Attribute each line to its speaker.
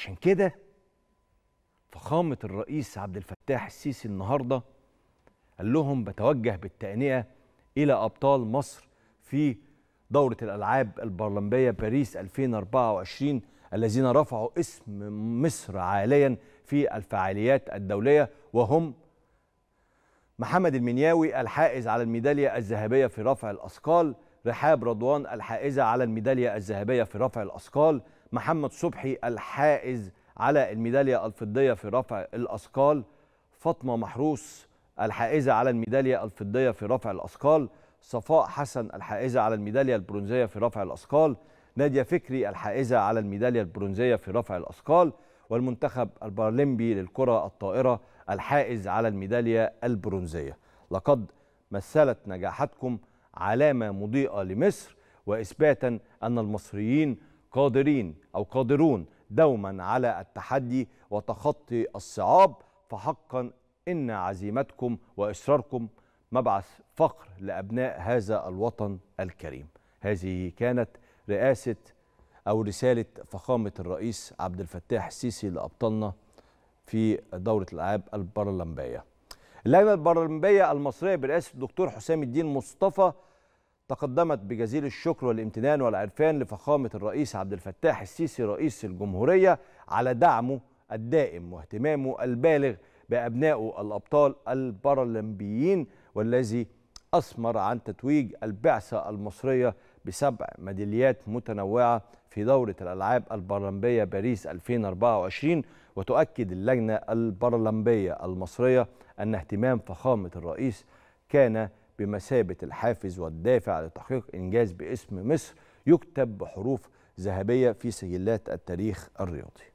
Speaker 1: عشان كده فخامة الرئيس عبد الفتاح السيسي النهارده قال لهم بتوجه بالتهنئة إلى أبطال مصر في دورة الألعاب البرلمبية باريس 2024 الذين رفعوا اسم مصر عاليا في الفعاليات الدولية وهم محمد المنياوي الحائز على الميدالية الذهبية في رفع الأثقال رحاب رضوان الحائزة على الميدالية الذهبية في رفع الأثقال محمد صبحي الحائز على الميدالية الفضية في رفع الأثقال فاطمة محروس الحائزة على الميدالية الفضية في رفع الأثقال صفاء حسن الحائزة على الميدالية البرونزية في رفع الأثقال نادية فكري الحائزة على الميدالية البرونزية في رفع الأثقال والمنتخب البارليمبي للكرة الطائرة الحائز على الميدالية البرونزية لقد مثلت نجاحاتكم علامة مضيئة لمصر وإثباتا أن المصريين قادرين أو قادرون دوما على التحدي وتخطي الصعاب فحقا إن عزيمتكم وإصراركم مبعث فخر لأبناء هذا الوطن الكريم هذه كانت رئاسة أو رسالة فخامة الرئيس عبد الفتاح السيسي لأبطالنا في دورة الألعاب البارالمبية اللجنة البارالمبية المصرية برئاسة الدكتور حسام الدين مصطفى تقدمت بجزيل الشكر والامتنان والعرفان لفخامة الرئيس عبد الفتاح السيسي رئيس الجمهورية على دعمه الدائم واهتمامه البالغ بأبنائه الأبطال البارالمبيين والذي أثمر عن تتويج البعثة المصرية بسبع ميداليات متنوعة في دورة الألعاب البارالمبية باريس 2024 وتؤكد اللجنة البارالمبية المصرية أن اهتمام فخامة الرئيس كان بمثابة الحافز والدافع لتحقيق إنجاز باسم مصر يكتب بحروف ذهبية في سجلات التاريخ الرياضي